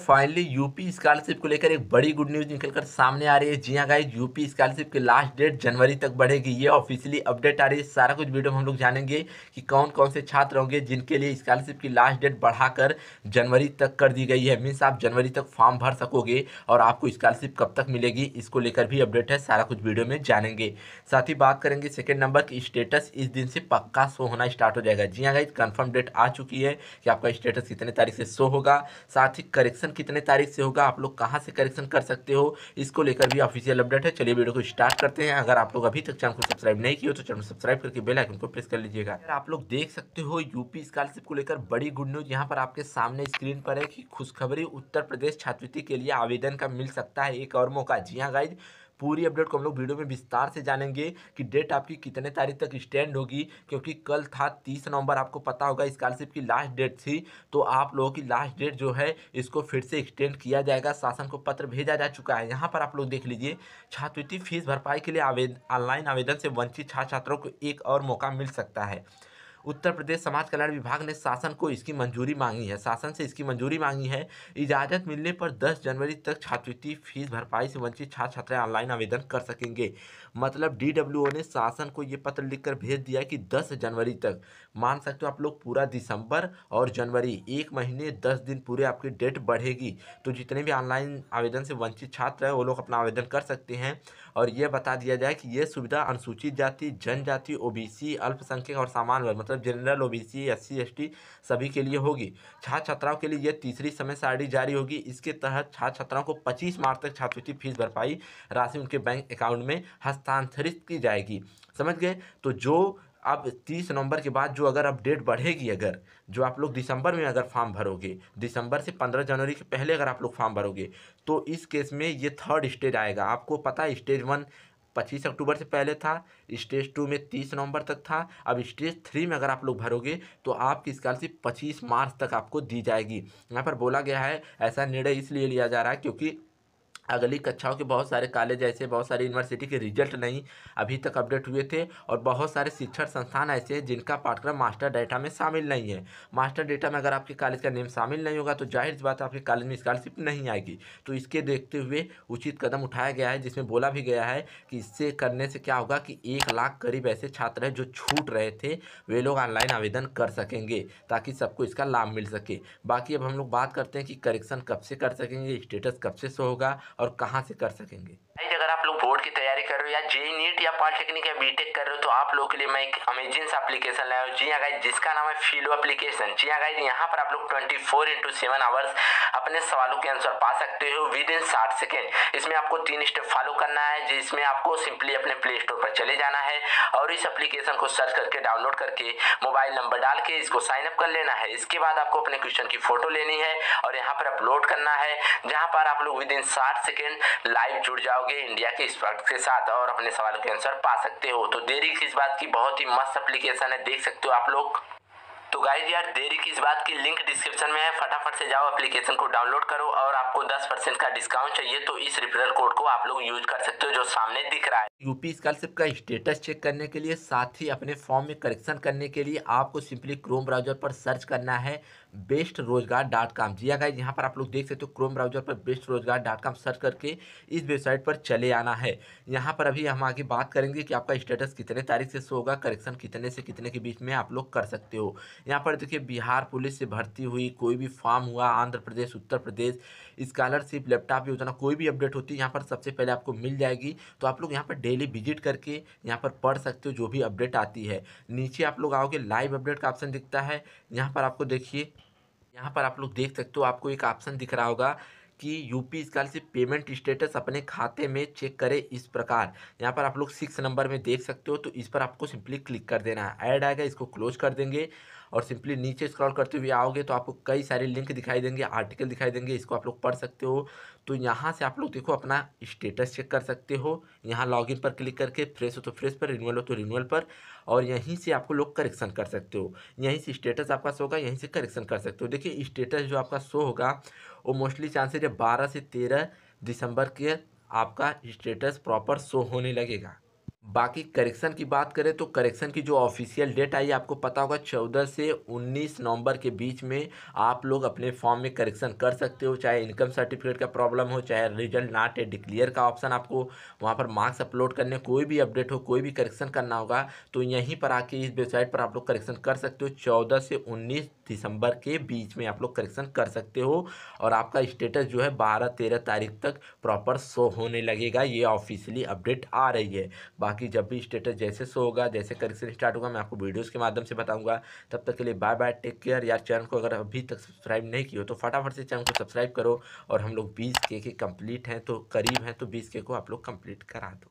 finally UP scholarship को लेकर एक बड़ी गुड न्यूज निकलकर सामने आ रही है जी हाँ गाइज यूपी स्कॉलरशिप की लास्ट डेट जनवरी तक बढ़ेगी ये ऑफिशियली अपडेट आ रही है सारा कुछ वीडियो में हम लोग जानेंगे कि कौन कौन से छात्र होंगे जिनके लिए स्कॉलरशिप की लास्ट डेट बढ़ाकर जनवरी तक कर दी गई है मीन्स आप जनवरी तक फॉर्म भर सकोगे और आपको स्कॉलरशिप कब तक मिलेगी इसको लेकर भी अपडेट है सारा कुछ वीडियो में जानेंगे साथ ही बात करेंगे सेकेंड नंबर की स्टेटस इस दिन से पक्का शो होना स्टार्ट हो जाएगा जी हाँ गाइज कन्फर्म डेट आ चुकी है कि आपका स्टेटस कितने तारीख से शो होगा साथ ही करेक्शन करेक्शन कितने तारीख से होगा आप लोग कहाँ से करेक्शन कर सकते हो इसको लेकर भी ऑफिशियल अपडेट है चलिए वीडियो को स्टार्ट करते हैं अगर आप लोग अभी तक चैनल को सब्सक्राइब नहीं किया तो चैनल सब्सक्राइब करके बेल आइकन को प्रेस कर लीजिएगा आप लोग देख सकते हो यूपी स्कॉलरशिप को लेकर बड़ी गुड न्यूज यहाँ पर आपके सामने स्क्रीन पर है कि खुशखबरी उत्तर प्रदेश छात्रवृत्ति के लिए आवेदन का मिल सकता है एक और मौका जी हाँ गाइज पूरी अपडेट को हम लोग वीडियो में विस्तार से जानेंगे कि डेट आपकी कितने तारीख तक स्टैंड होगी क्योंकि कल था तीस नवंबर आपको पता होगा स्कॉलरशिप की लास्ट डेट थी तो आप लोगों की लास्ट डेट जो है इसको फिर से एक्सटेंड किया जाएगा शासन को पत्र भेजा जा चुका है यहाँ पर आप लोग देख लीजिए छात्रवृत्ति फीस भरपाई के लिए आवेदन ऑनलाइन आवेदन से वंचित छात्र छात्रों को एक और मौका मिल सकता है उत्तर प्रदेश समाज कल्याण विभाग ने शासन को इसकी मंजूरी मांगी है शासन से इसकी मंजूरी मांगी है इजाजत मिलने पर दस जनवरी तक छात्रवृत्ति फीस भरपाई से वंचित छात्र छात्राएं ऑनलाइन आवेदन कर सकेंगे मतलब डी ने शासन को ये पत्र लिखकर भेज दिया कि दस जनवरी तक मान सकते हो आप लोग पूरा दिसंबर और जनवरी एक महीने दस दिन पूरे आपकी डेट बढ़ेगी तो जितने भी ऑनलाइन आवेदन से वंचित छात्र हैं वो लोग अपना आवेदन कर सकते हैं और ये बता दिया जाए कि ये सुविधा अनुसूचित जाति जनजाति ओबीसी अल्पसंख्यक और सामान्य मतलब मतलब जनरल ओबीसी एससी एसटी सभी के लिए होगी छात्र छात्राओं के लिए यह तीसरी समय सारणी जारी होगी इसके तहत छात्र छात्राओं को 25 मार्च तक छात्रवृत्ति फीस भरपाई राशि उनके बैंक अकाउंट में हस्तांतरित की जाएगी समझ गए तो जो अब 30 नवंबर के बाद जो अगर अपडेट बढ़ेगी अगर जो आप लोग दिसंबर में अगर फॉर्म भरोगे दिसंबर से 15 जनवरी के पहले अगर आप लोग फॉर्म भरोगे तो इस केस में ये थर्ड स्टेज आएगा आपको पता है स्टेज वन पच्चीस अक्टूबर से पहले था स्टेज टू में तीस नवंबर तक था अब स्टेज थ्री में अगर आप लोग भरोगे तो आपकी स्कॉलरशिप पच्चीस मार्च तक आपको दी जाएगी यहाँ पर बोला गया है ऐसा निर्णय इसलिए लिया जा रहा है क्योंकि अगली कक्षाओं के बहुत सारे कॉलेज ऐसे बहुत सारी यूनिवर्सिटी के रिजल्ट नहीं अभी तक अपडेट हुए थे और बहुत सारे शिक्षण संस्थान ऐसे हैं जिनका पाठ्यक्रम मास्टर डेटा में शामिल नहीं है मास्टर डेटा में अगर आपके कॉलेज का नेम शामिल नहीं होगा तो जाहिर बात आपके कॉलेज में स्कॉलरशिप नहीं आएगी तो इसके देखते हुए उचित कदम उठाया गया है जिसमें बोला भी गया है कि इससे करने से क्या होगा कि एक लाख करीब ऐसे छात्र हैं जो छूट रहे थे वे लोग ऑनलाइन आवेदन कर सकेंगे ताकि सबको इसका लाभ मिल सके बाकी अब हम लोग बात करते हैं कि करेक्शन कब से कर सकेंगे स्टेटस कब से शो होगा और कहाँ से कर सकेंगे अगर आप लोग बोर्ड की तैयारी कर रहे हो या जे आप पॉलिटेक्निक या बीटेक कर रहे हो तो आप लोग के लिए मैं एक अमेजिंग सा एप्लीकेशन लाया हूँ जी हाँ गाइज जिसका नाम है फिलो एप्लीकेशन जी हाँ गाइज यहाँ पर आप लोग twenty four into seven hours अपने सवालों के आंसर पा सकते हो विद इन साठ सेकेंड इसमें आपको तीन स्टेप फॉलो करना है जिसमें आपको सिंपली अपने प्ले स्टोर पर चले जाना है और इस एप्लीकेशन को सर्च करके डाउनलोड करके मोबाइल नंबर डाल के इसको साइन अप कर लेना है इसके बाद आपको अपने क्वेश्चन की फोटो लेनी है और यहाँ पर अपलोड करना है जहाँ पर आप लोग विद इन साठ सेकेंड लाइव जुड़ जाओगे इंडिया के एक्सपर्ट के साथ और अपने सवालों के आंसर अवसर पा सकते हो तो देरी किस बात की बहुत ही मस्त एप्लीकेशन है देख सकते हो आप लोग तो गाइज यार देरी की इस बात की लिंक डिस्क्रिप्शन में है फटाफट से जाओ एप्लीकेशन को डाउनलोड करो और आपको 10 परसेंट का डिस्काउंट चाहिए तो इस रिफरल कोड को आप लोग यूज कर सकते हो जो सामने दिख रहा है यूपी स्कॉलरशिप का स्टेटस चेक करने के लिए साथ ही अपने फॉर्म में करेक्शन करने के लिए आपको सिंपली क्रोम ब्राउजर पर सर्च करना है बेस्ट रोजगार डॉट कॉम जी अगर हाँ यहाँ पर आप लोग देख सकते हो क्रोम ब्राउजर पर best Rojgar dot com search करके इस वेबसाइट पर चले आना है यहाँ पर अभी हम आगे बात करेंगे कि आपका स्टेटस कितने तारीख से शो होगा करेक्शन कितने से कितने के बीच में आप लोग कर सकते हो यहाँ पर देखिए बिहार पुलिस से भर्ती हुई कोई भी फॉर्म हुआ आंध्र प्रदेश उत्तर प्रदेश स्कॉलरशिप लैपटॉप योजना कोई भी अपडेट होती है यहाँ पर सबसे पहले आपको मिल जाएगी तो आप लोग यहाँ पर डेली विजिट करके यहाँ पर पढ़ सकते हो जो भी अपडेट आती है नीचे आप लोग आओगे लाइव अपडेट का ऑप्शन दिखता है यहाँ पर आपको देखिए यहाँ पर आप लोग देख सकते हो आपको एक ऑप्शन दिख रहा होगा कि यूपी स्कॉलरशिप पेमेंट स्टेटस अपने खाते में चेक करें इस प्रकार यहाँ पर आप लोग सिक्स नंबर में देख सकते हो तो इस पर आपको सिंपली क्लिक कर देना है ऐड आएगा इसको क्लोज कर देंगे और सिंपली नीचे स्क्रॉल करते हुए आओगे तो आपको कई सारे लिंक दिखाई देंगे आर्टिकल दिखाई देंगे इसको आप लोग पढ़ सकते हो तो यहाँ से आप लोग देखो अपना स्टेटस चेक कर सकते हो यहाँ लॉगिन पर क्लिक करके फ्रेश हो तो फ्रेश पर रिन्यूअल हो तो रिन्यूअल पर और यहीं से आपको लोग करेक्शन कर सकते हो यहीं से स्टेटस आपका शो होगा यहीं से करेक्शन कर सकते हो देखिए स्टेटस जो आपका शो होगा और मोस्टली चांसेस है बारह से तेरह दिसंबर के आपका स्टेटस प्रॉपर शो होने लगेगा बाकी करेक्शन की बात करें तो करेक्शन की जो ऑफिशियल डेट आई आपको पता होगा चौदह से उन्नीस नवंबर के बीच में आप लोग अपने फॉर्म में करेक्शन कर सकते हो चाहे इनकम सर्टिफिकेट का प्रॉब्लम हो चाहे रिजल्ट नाट है डिक्लेयर का ऑप्शन आपको वहाँ पर मार्क्स अपलोड करने कोई भी अपडेट हो कोई भी करेक्शन करना होगा तो यहीं पर आके इस वेबसाइट पर आप लोग करेक्शन कर सकते हो चौदह से उन्नीस दिसंबर के बीच में आप लोग करेक्शन कर सकते हो और आपका स्टेटस जो है बारह तेरह तारीख तक प्रॉपर शो होने लगेगा ये ऑफिशियली अपडेट आ रही है बाकी जब भी स्टेटस जैसे शो होगा जैसे करेक्शन स्टार्ट होगा मैं आपको वीडियोज़ के माध्यम से बताऊँगा तब तक के लिए बाय बाय टेक केयर यार चैनल को अगर अभी तक सब्सक्राइब नहीं किया तो फटाफट से चैनल को सब्सक्राइब करो और हम लोग बीस के के कंप्लीट हैं तो करीब हैं तो बीस के को आप लोग कंप्लीट करा दो